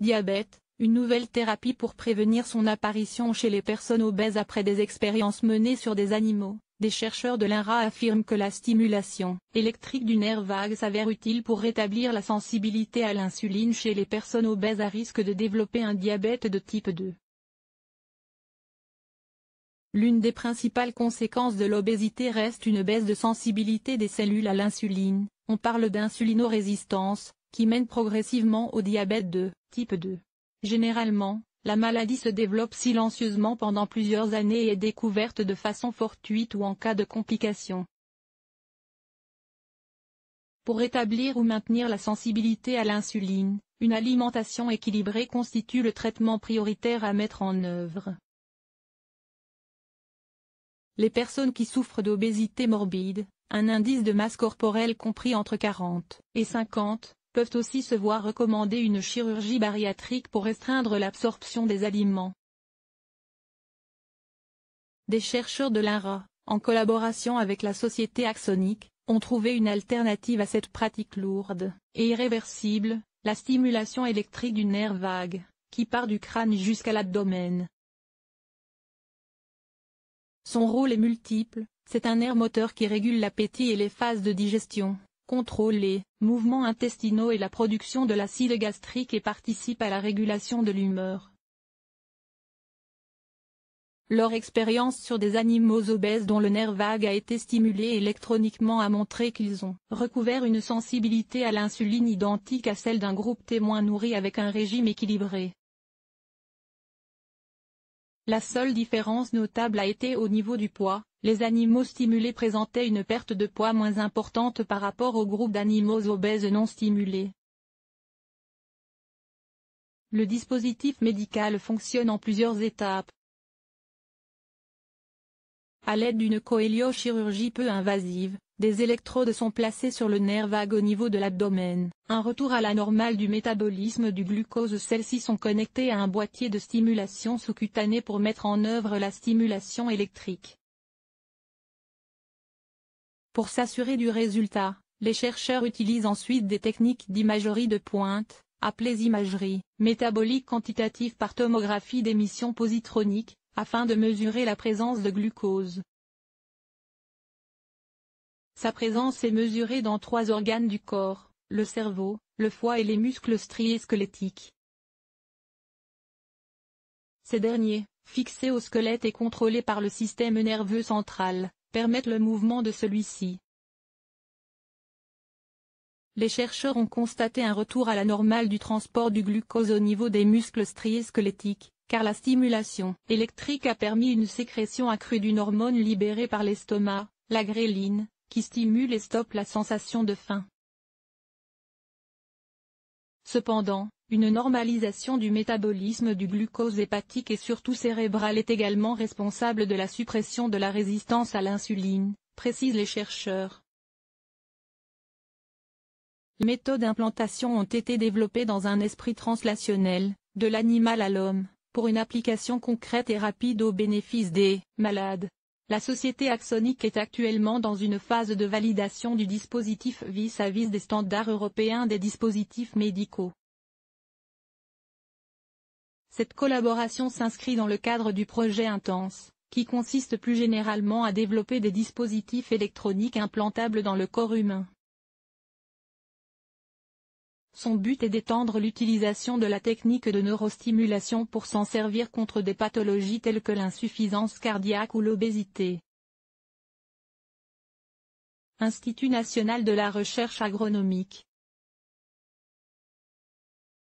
Diabète, une nouvelle thérapie pour prévenir son apparition chez les personnes obèses après des expériences menées sur des animaux. Des chercheurs de l'INRA affirment que la stimulation électrique du nerf vague s'avère utile pour rétablir la sensibilité à l'insuline chez les personnes obèses à risque de développer un diabète de type 2. L'une des principales conséquences de l'obésité reste une baisse de sensibilité des cellules à l'insuline, on parle d'insulinorésistance, qui mène progressivement au diabète de type 2. Généralement, la maladie se développe silencieusement pendant plusieurs années et est découverte de façon fortuite ou en cas de complications. Pour rétablir ou maintenir la sensibilité à l'insuline, une alimentation équilibrée constitue le traitement prioritaire à mettre en œuvre. Les personnes qui souffrent d'obésité morbide, un indice de masse corporelle compris entre 40 et 50, peuvent aussi se voir recommander une chirurgie bariatrique pour restreindre l'absorption des aliments. Des chercheurs de l'INRA, en collaboration avec la société axonique, ont trouvé une alternative à cette pratique lourde et irréversible, la stimulation électrique du nerf vague, qui part du crâne jusqu'à l'abdomen. Son rôle est multiple, c'est un nerf moteur qui régule l'appétit et les phases de digestion contrôle mouvements intestinaux et la production de l'acide gastrique et participe à la régulation de l'humeur. Leur expérience sur des animaux obèses dont le nerf vague a été stimulé électroniquement a montré qu'ils ont recouvert une sensibilité à l'insuline identique à celle d'un groupe témoin nourri avec un régime équilibré. La seule différence notable a été au niveau du poids, les animaux stimulés présentaient une perte de poids moins importante par rapport au groupe d'animaux obèses non stimulés. Le dispositif médical fonctionne en plusieurs étapes. À l'aide d'une coéliochirurgie peu invasive, des électrodes sont placées sur le nerf vague au niveau de l'abdomen. Un retour à la normale du métabolisme du glucose Celles-ci sont connectées à un boîtier de stimulation sous-cutanée pour mettre en œuvre la stimulation électrique. Pour s'assurer du résultat, les chercheurs utilisent ensuite des techniques d'imagerie de pointe, appelées imagerie métabolique quantitative par tomographie d'émission positronique, afin de mesurer la présence de glucose. Sa présence est mesurée dans trois organes du corps, le cerveau, le foie et les muscles striés-squelettiques. Ces derniers, fixés au squelette et contrôlés par le système nerveux central, permettent le mouvement de celui-ci. Les chercheurs ont constaté un retour à la normale du transport du glucose au niveau des muscles striés squelettiques, car la stimulation électrique a permis une sécrétion accrue d'une hormone libérée par l'estomac, la gréline, qui stimule et stoppe la sensation de faim. Cependant, une normalisation du métabolisme du glucose hépatique et surtout cérébral est également responsable de la suppression de la résistance à l'insuline, précisent les chercheurs. Les méthodes d'implantation ont été développées dans un esprit translationnel, de l'animal à l'homme, pour une application concrète et rapide au bénéfice des malades. La société Axonic est actuellement dans une phase de validation du dispositif vis-à-vis -vis des standards européens des dispositifs médicaux. Cette collaboration s'inscrit dans le cadre du projet Intense, qui consiste plus généralement à développer des dispositifs électroniques implantables dans le corps humain. Son but est d'étendre l'utilisation de la technique de neurostimulation pour s'en servir contre des pathologies telles que l'insuffisance cardiaque ou l'obésité. Institut national de la recherche agronomique